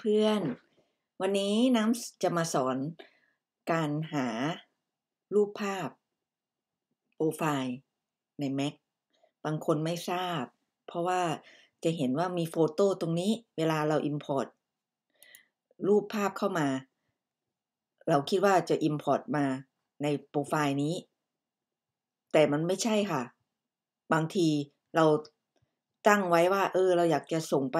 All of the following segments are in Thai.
เพื่อนๆ วันนี้น้ำจะมาสอนการหารูปภาพโปรไฟล์ใน Mac บางคนไม่ทราบเพราะว่าจะเห็นว่ามีโฟโต้ตรงนี้ เวลาเรา Import รูปภาพเข้ามา เราคิดว่าจะ Import มาในโปรไฟล์นี้ แต่มันไม่ใช่ค่ะ บางทีเราตั้งไว้ว่า เออเราอยากจะส่งไป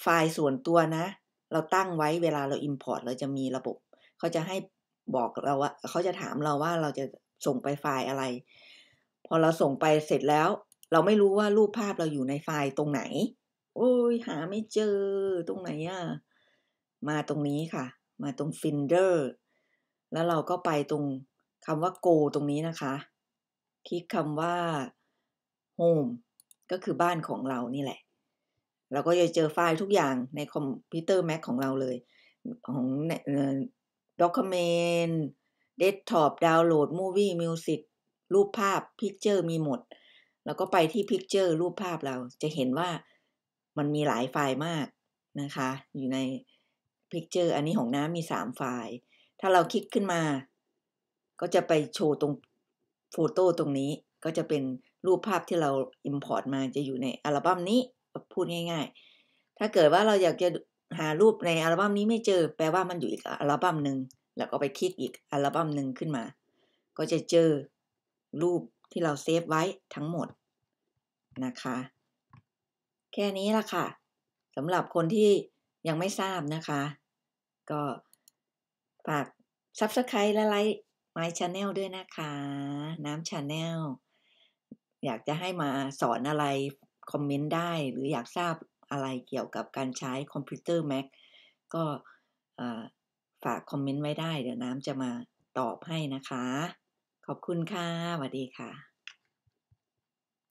ไฟล์ส่วนตัวนะ เราตั้งไว้เวลาเรา Import เราจะมีระบบเขาจะให้บอกเราว่าเขาจะถามเราว่าเราจะส่งไปไฟล์อะไร พอเราส่งไปเสร็จแล้ว เราไม่รู้ว่ารูปภาพเราอยู่ในไฟล์ตรงไหน โอ้ยหาไม่เจอตรงไหนอะมาตรงนี้ค่ะ มาตรง Finder แล้วเราก็ไปตรงคำว่า go ตรงนี้นะคะ คลิกคำว่า home ก็คือบ้านของเรานี่แหละเราก็จะเจอ ไฟล์ทุกอย่างในคอมพิวเตอร์ Mac ของเราเลย ของด็อกเมนเดสก์ท็อปดาวน์โหลดมูวี่มิวสิกรูปภาพพิกเจอร์มีหมด แล้วก็ไปที่พิกเจอร์รูปภาพเราจะเห็นว่ามันมีหลายไฟล์มากนะคะ อยู่ในพิกเจอร์อันนี้ของน้ำมี3ไฟล์ ถ้าเราคลิกขึ้นมา ก็จะไปโชว์ตรงโฟโต้ตรงนี้ ก็จะเป็นรูปภาพที่เรา Import มาจะอยู่ในอัลบั้มนี้พูดง่ายๆ ถ้าเกิดว่าเราอยากจะหารูปในอัลบั้มนี้ไม่เจอ แปลว่ามันอยู่อีกอัลบั้มหนึ่งแล้วก็ไปคลิกอีกอัลบั้มหนึ่งขึ้นมา ก็จะเจอรูปที่เราเซฟไว้ทั้งหมดนะคะแค่นี้ละค่ะสำหรับคนที่ยังไม่ทราบนะคะ ก็ฝาก Subscribe และไลค์ My Channel ด้วยนะคะ น้ำ Channel อยากจะให้มาสอนอะไรคอมเมนต์ได้หรืออยากทราบอะไรเกี่ยวกับการใช้คอมพิวเตอร์แม็กก็ฝากคอมเมนต์ไว้ได้เดี๋ยวน้ำจะมาตอบให้นะคะ ขอบคุณค่ะสวัสดีค่ะ